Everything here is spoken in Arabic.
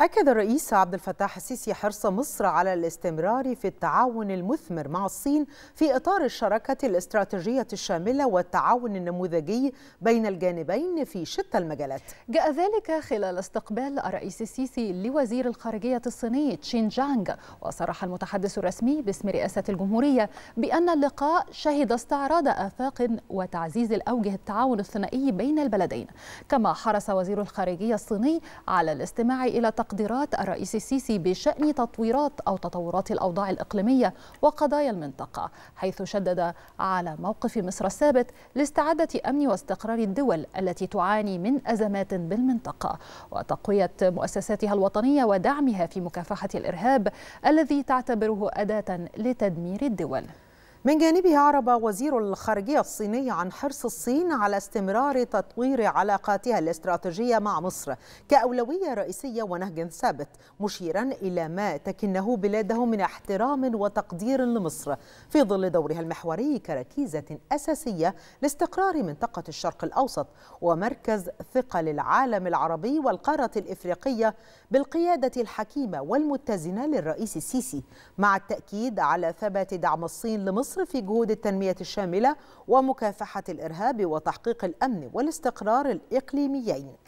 أكد الرئيس عبد الفتاح السيسي حرص مصر على الاستمرار في التعاون المثمر مع الصين في إطار الشراكة الاستراتيجية الشاملة والتعاون النموذجي بين الجانبين في شتى المجالات. جاء ذلك خلال استقبال الرئيس السيسي لوزير الخارجية الصيني تشين جانغ، وصرح المتحدث الرسمي باسم رئاسة الجمهورية بأن اللقاء شهد استعراض آفاق وتعزيز الأوجه التعاون الثنائي بين البلدين، كما حرص وزير الخارجية الصيني على الاستماع إلى تقديرات الرئيس السيسي بشأن تطويرات أو تطورات الأوضاع الإقليمية وقضايا المنطقة حيث شدد على موقف مصر الثابت لاستعادة أمن واستقرار الدول التي تعاني من أزمات بالمنطقة وتقوية مؤسساتها الوطنية ودعمها في مكافحة الإرهاب الذي تعتبره أداة لتدمير الدول من جانبه عرب وزير الخارجية الصيني عن حرص الصين على استمرار تطوير علاقاتها الاستراتيجية مع مصر كأولوية رئيسية ونهج ثابت مشيرا إلى ما تكنه بلاده من احترام وتقدير لمصر في ظل دورها المحوري كركيزة أساسية لاستقرار منطقة الشرق الأوسط ومركز ثقة للعالم العربي والقارة الإفريقية بالقيادة الحكيمة والمتزنة للرئيس السيسي مع التأكيد على ثبات دعم الصين لمصر مصر في جهود التنمية الشاملة ومكافحة الإرهاب وتحقيق الأمن والاستقرار الإقليميين